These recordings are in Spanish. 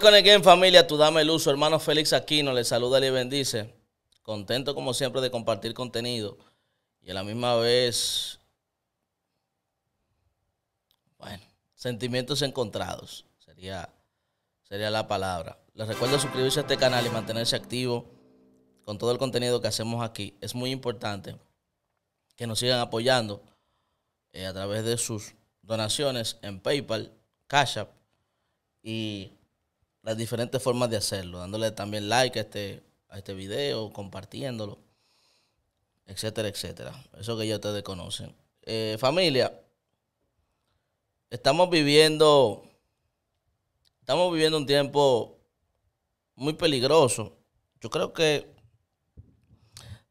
Con que en familia. tu dame el uso hermano Félix Aquino le saluda y le bendice. Contento, como siempre, de compartir contenido. Y a la misma vez, bueno, sentimientos encontrados. Sería, sería la palabra. Les recuerdo suscribirse a este canal y mantenerse activo con todo el contenido que hacemos aquí. Es muy importante que nos sigan apoyando eh, a través de sus donaciones en PayPal, Cash App y las diferentes formas de hacerlo, dándole también like a este, a este video, compartiéndolo, etcétera, etcétera. Eso que ya ustedes conocen. Eh, familia, estamos viviendo, estamos viviendo un tiempo muy peligroso. Yo creo que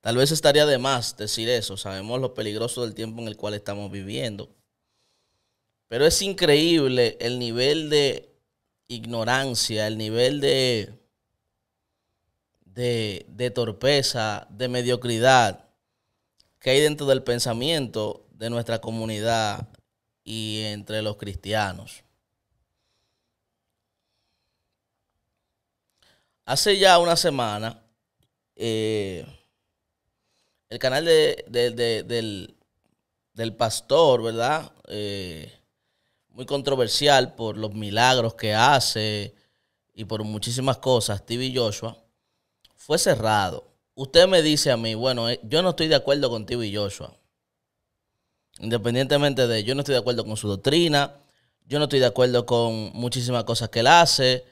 tal vez estaría de más decir eso. Sabemos lo peligroso del tiempo en el cual estamos viviendo. Pero es increíble el nivel de ignorancia, el nivel de, de, torpeza, de mediocridad que hay dentro del pensamiento de nuestra comunidad y entre los cristianos. Hace ya una semana, eh, el canal del, del, pastor, ¿verdad? Eh, muy controversial por los milagros que hace y por muchísimas cosas, y Joshua, fue cerrado. Usted me dice a mí, bueno, eh, yo no estoy de acuerdo con y Joshua. Independientemente de, yo no estoy de acuerdo con su doctrina, yo no estoy de acuerdo con muchísimas cosas que él hace,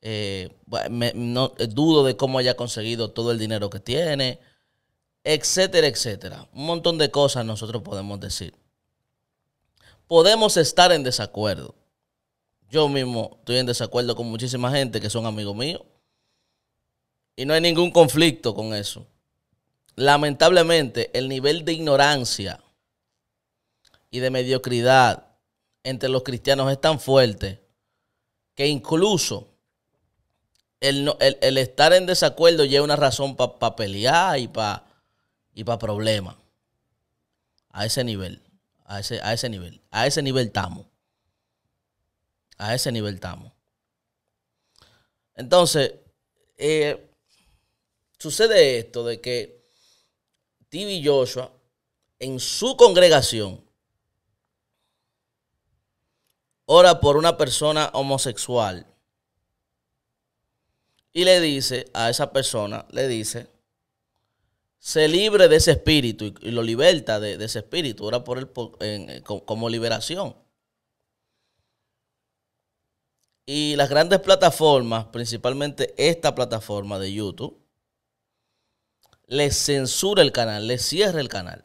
eh, no, eh, dudo de cómo haya conseguido todo el dinero que tiene, etcétera, etcétera. Un montón de cosas nosotros podemos decir podemos estar en desacuerdo. Yo mismo estoy en desacuerdo con muchísima gente que son amigos míos. Y no hay ningún conflicto con eso. Lamentablemente, el nivel de ignorancia y de mediocridad entre los cristianos es tan fuerte que incluso el, estar en desacuerdo lleva una razón para pelear y para y problemas. A ese nivel. A ese, nivel. A ese nivel estamos. A ese nivel estamos. Entonces, eh, sucede esto de que Tibi Joshua, en su congregación, ora por una persona homosexual. Y le dice a esa persona, le dice, se libre de ese espíritu y, lo liberta de, ese espíritu, ora por el eh, como liberación. Y las grandes plataformas, principalmente esta plataforma de YouTube, les censura el canal, les cierra el canal.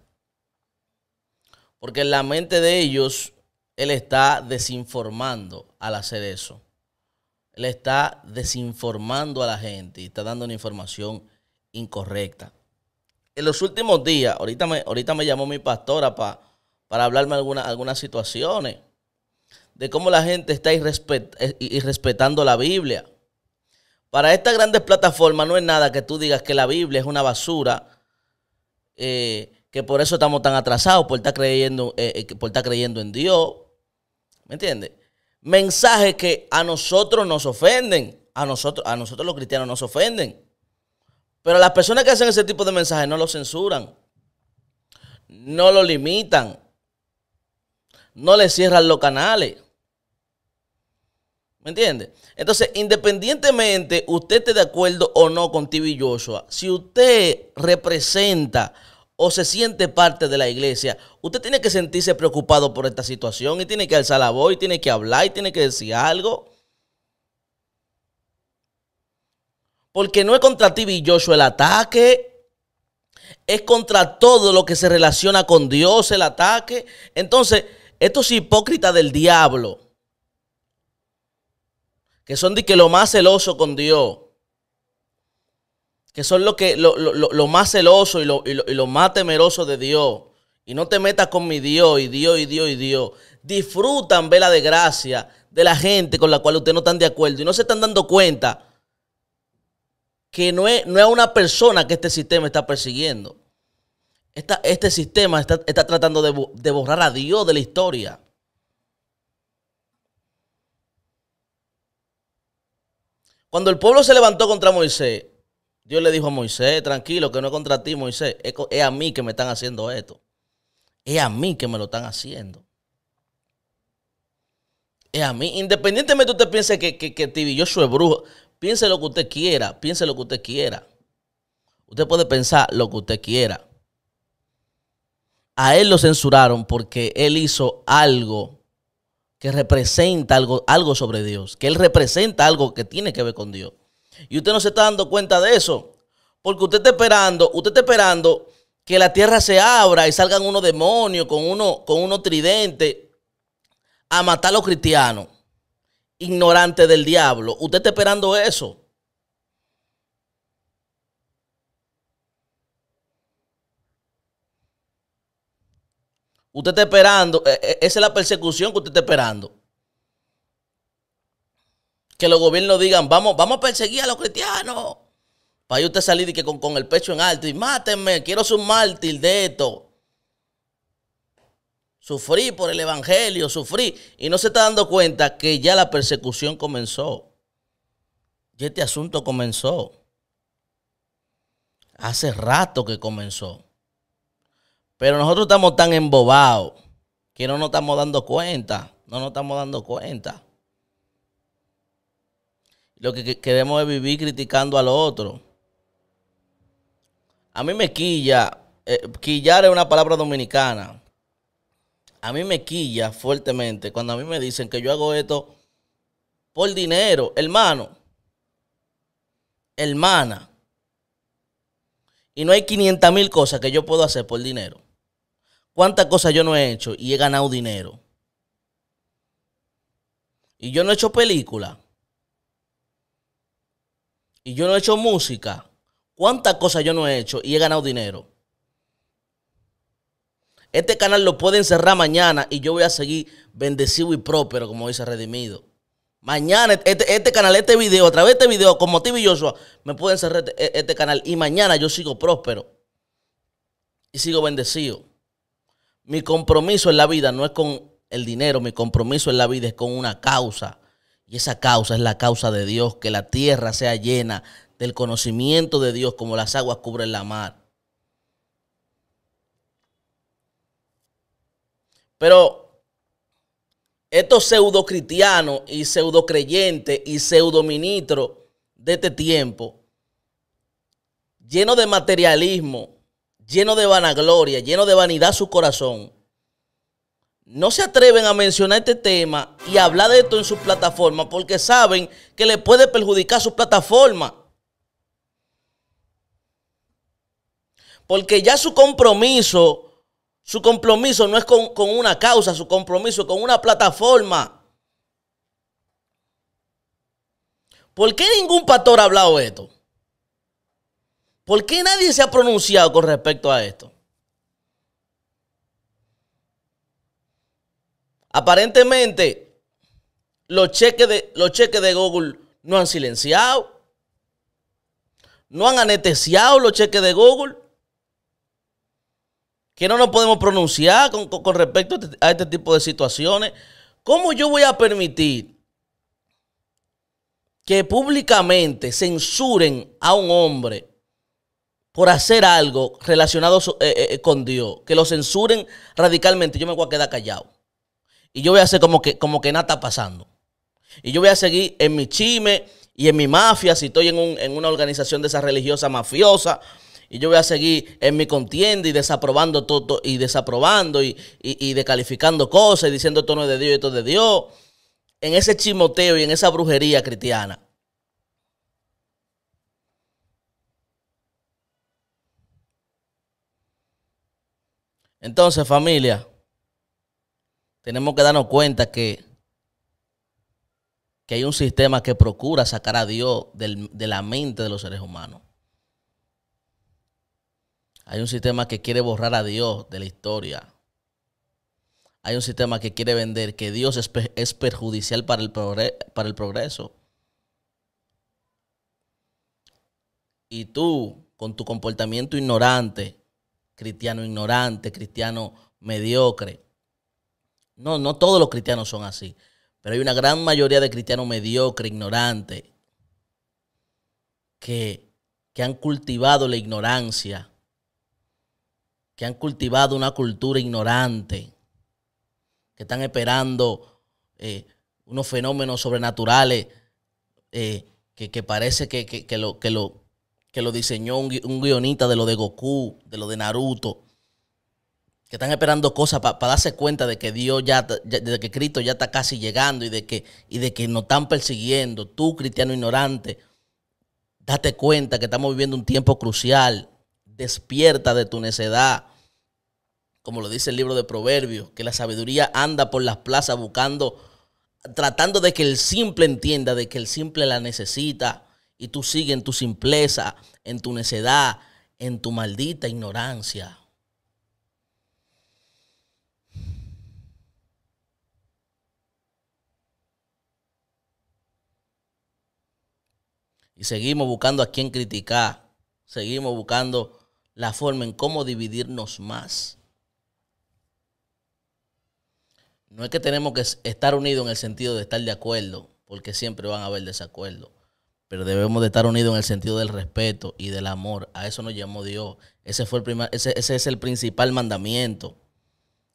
Porque en la mente de ellos, él está desinformando al hacer eso. Él está desinformando a la gente y está dando una información incorrecta en los últimos días, ahorita me, ahorita me llamó mi pastora para hablarme alguna, algunas situaciones, de cómo la gente está irrespetando eh, la Biblia. Para estas grandes plataformas no es nada que tú digas que la Biblia es una basura, eh, que por eso estamos tan atrasados, por estar creyendo, eh, por creyendo en Dios. ¿Me entiendes? Mensajes que a nosotros nos ofenden, a nosotros, a nosotros los cristianos nos ofenden. Pero las personas que hacen ese tipo de mensajes no lo censuran, no lo limitan, no le cierran los canales. ¿Me entiende? Entonces, independientemente usted esté de acuerdo o no con TV Joshua, si usted representa o se siente parte de la iglesia, usted tiene que sentirse preocupado por esta situación y tiene que alzar la voz y tiene que hablar y tiene que decir algo. Porque no es contra ti y Joshua el ataque. Es contra todo lo que se relaciona con Dios el ataque. Entonces, estos hipócritas del diablo, que son de que lo más celoso con Dios, que son lo, que, lo, más celoso y lo, y lo más temeroso de Dios. Y no te metas con mi Dios y Dios y Dios y Dios. Disfrutan, vela de gracia, de la gente con la cual ustedes no están de acuerdo y no se están dando cuenta que no es, no una persona que este sistema está persiguiendo. este sistema está, tratando de, borrar a Dios de la historia. Cuando el pueblo se levantó contra Moisés, Dios le dijo a Moisés, tranquilo, que no es contra ti, Moisés, es, a mí que me están haciendo esto. Es a mí que me lo están haciendo. Es a mí, independientemente usted piense que, que, que brujo, Piense lo que usted quiera, piense lo que usted quiera. Usted puede pensar lo que usted quiera. A él lo censuraron porque él hizo algo que representa algo, algo sobre Dios, que él representa algo que tiene que ver con Dios. Y usted no se está dando cuenta de eso, porque usted está esperando, usted está esperando que la tierra se abra y salgan unos demonios con uno con unos tridente a matar a los cristianos ignorante del diablo. Usted está esperando eso. Usted está esperando, eh, eh, esa es la persecución que usted está esperando. Que los gobiernos digan, vamos, vamos a perseguir a los cristianos. Para ahí usted salir y que con, el pecho en alto y mátenme, quiero ser un mártir de esto. Sufrí por el Evangelio, sufrí. Y no se está dando cuenta que ya la persecución comenzó. Ya este asunto comenzó. Hace rato que comenzó. Pero nosotros estamos tan embobados que no nos estamos dando cuenta. No nos estamos dando cuenta. Lo que queremos es vivir criticando al otro. A mí me quilla. Eh, quillar es una palabra dominicana a mí me quilla fuertemente cuando a mí me dicen que yo hago esto por dinero, hermano, hermana. Y no hay 500 mil cosas que yo puedo hacer por dinero. ¿Cuántas cosas yo no he hecho y he ganado dinero? Y yo no he hecho película. Y yo no he hecho música. ¿Cuántas cosas yo no he hecho y he ganado dinero? Este canal lo pueden cerrar mañana y yo voy a seguir bendecido y próspero, como dice Redimido. Mañana, este, este canal, este video, a través de este video, con motivo y Joshua, me pueden cerrar este, e, este canal. Y mañana yo sigo próspero. Y sigo bendecido. Mi compromiso en la vida no es con el dinero, mi compromiso en la vida es con una causa. Y esa causa es la causa de Dios, que la tierra sea llena del conocimiento de Dios como las aguas cubren la mar. Pero estos pseudo cristianos y pseudo creyentes y pseudo ministros de este tiempo, lleno de materialismo, lleno de vanagloria, lleno de vanidad su corazón, no se atreven a mencionar este tema y hablar de esto en su plataforma porque saben que le puede perjudicar su plataforma. Porque ya su compromiso su compromiso no es con, una causa, su compromiso es con una plataforma. ¿Por qué ningún pastor ha hablado de esto? ¿Por qué nadie se ha pronunciado con respecto a esto? Aparentemente, los cheques de, los cheques de Google no han silenciado. No han anestesiado los cheques de Google que no nos podemos pronunciar con, respecto este, a este, tipo de situaciones. ¿Cómo yo voy a permitir que públicamente censuren a un hombre por hacer algo relacionado eh, eh, con Dios? Que lo censuren radicalmente. Yo me voy a quedar callado. Y yo voy a hacer como que, como que nada está pasando. Y yo voy a seguir en mi chime y en mi mafia, si estoy en, en una organización de esa religiosa mafiosa y yo voy a seguir en mi contienda y desaprobando todo, y desaprobando y, y, descalificando cosas y diciendo esto no es de Dios y esto es de Dios. En ese chimoteo y en esa brujería cristiana. Entonces, familia, tenemos que darnos cuenta que, que hay un sistema que procura sacar a Dios de la mente de los seres humanos. Hay un sistema que quiere borrar a Dios de la historia. Hay un sistema que quiere vender que Dios es, perjudicial para el, para el progreso. Y tú, con tu comportamiento ignorante, cristiano ignorante, cristiano mediocre. No, no todos los cristianos son así, pero hay una gran mayoría de cristianos mediocre, ignorante, que, que han cultivado la ignorancia que han cultivado una cultura ignorante, que están esperando eh, unos fenómenos sobrenaturales eh, que, parece que, lo, que, lo, lo diseñó un, guionista de lo de Goku, de lo de Naruto, que están esperando cosas para darse cuenta de que Dios ya, de que Cristo ya está casi llegando y de que, y de que nos están persiguiendo. Tú, cristiano ignorante, date cuenta que estamos viviendo un tiempo crucial despierta de tu necedad. Como lo dice el libro de Proverbios, que la sabiduría anda por las plazas buscando, tratando de que el simple entienda, de que el simple la necesita. Y tú sigues en tu simpleza, en tu necedad, en tu maldita ignorancia. Y seguimos buscando a quien criticar. Seguimos buscando la forma en cómo dividirnos más. No es que tenemos que estar unidos en el sentido de estar de acuerdo, porque siempre van a haber desacuerdos, pero debemos de estar unidos en el sentido del respeto y del amor. A eso nos llamó Dios. Ese, fue el primer, ese, es el principal mandamiento.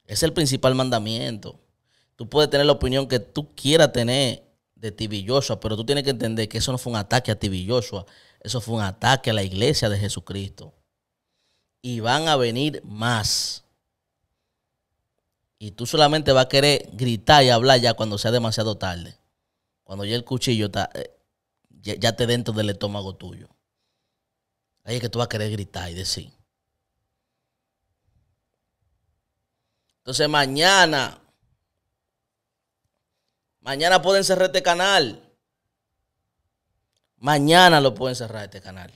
Es el principal mandamiento. Tú puedes tener la opinión que tú quieras tener de Tibilloshua pero tú tienes que entender que eso no fue un ataque a Tibilloshua eso fue un ataque a la iglesia de Jesucristo y van a venir más. Y tú solamente vas a querer gritar y hablar ya cuando sea demasiado tarde. Cuando ya el cuchillo está, eh, ya, ya te dentro del estómago tuyo. Ahí es que tú vas a querer gritar y decir. Entonces mañana, mañana pueden cerrar este canal. Mañana lo pueden cerrar este canal.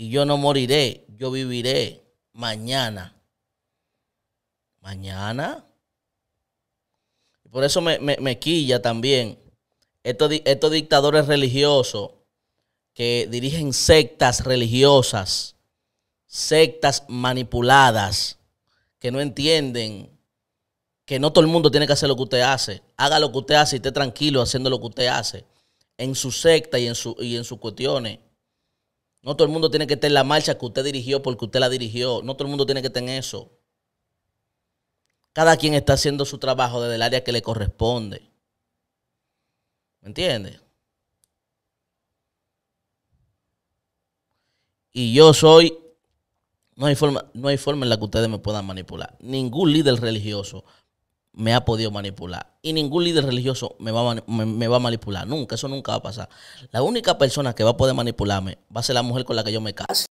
Y yo no moriré, yo viviré mañana. Mañana. Por eso me, quilla también estos, dictadores religiosos que dirigen sectas religiosas, sectas manipuladas, que no entienden que no todo el mundo tiene que hacer lo que usted hace. Haga lo que usted hace y esté tranquilo haciendo lo que usted hace en su secta y en, su, y en sus cuestiones. No todo el mundo tiene que estar en la marcha que usted dirigió porque usted la dirigió. No todo el mundo tiene que estar en eso. Cada quien está haciendo su trabajo desde el área que le corresponde. ¿Me entiende? Y yo soy... No hay, forma, no hay forma en la que ustedes me puedan manipular. Ningún líder religioso me ha podido manipular. Y ningún líder religioso me va, a va, a manipular. Nunca, eso nunca va a pasar. La única persona que va a poder manipularme va a ser la mujer con la que yo me case.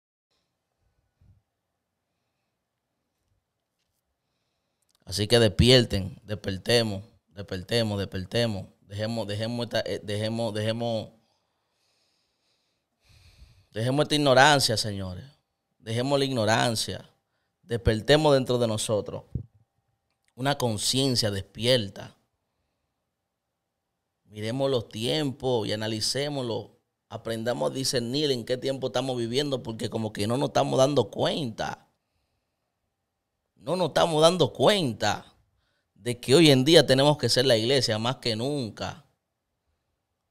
Así que despierten, despertemos, despertemos, despertemos. Dejemos, dejemos, esta, eh, dejemos, dejemos, dejemos esta ignorancia, señores. Dejemos la ignorancia. Despertemos dentro de nosotros una conciencia despierta. Miremos los tiempos y analicémoslos. Aprendamos a discernir en qué tiempo estamos viviendo porque como que no nos estamos dando cuenta. No nos estamos dando cuenta de que hoy en día tenemos que ser la iglesia más que nunca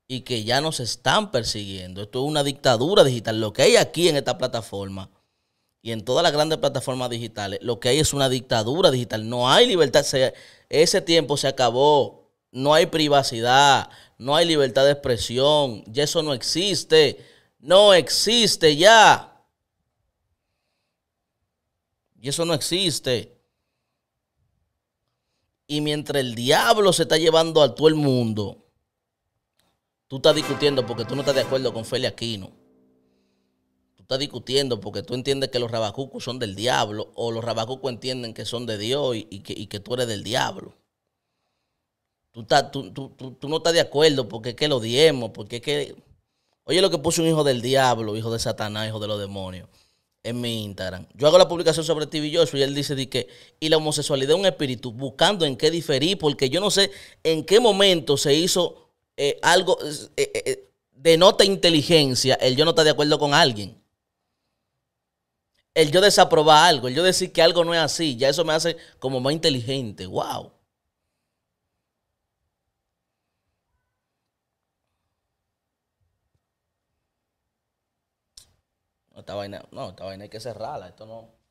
y que ya nos están persiguiendo. Esto es una dictadura digital. Lo que hay aquí en esta plataforma y en todas las grandes plataformas digitales, lo que hay es una dictadura digital. No hay libertad. ese tiempo se acabó. No hay privacidad. No hay libertad de expresión. Ya eso no existe. No existe ya. Y eso no existe. Y mientras el diablo se está llevando a todo el mundo, tú estás discutiendo porque tú no estás de acuerdo con Feli Aquino estás discutiendo porque tú entiendes que los rabacucos son del diablo o los rabacucos entienden que son de Dios y, que, tú eres del diablo. Tú, no estás de acuerdo porque es que lo diemos, porque es que... Oye lo que puso un hijo del diablo, hijo de Satanás, hijo de los demonios, en mi Instagram. Yo hago la publicación sobre TV Joshua y él dice de que, y la homosexualidad es un espíritu, buscando en qué diferir, porque yo no sé en qué momento se hizo eh, algo, de nota eh, eh, denota inteligencia el yo no está de acuerdo con alguien el yo desaprobar algo, el yo decir que algo no es así, ya eso me hace como más inteligente. ¡Wow! Esta vaina, no, esta vaina hay que cerrarla. Esto no.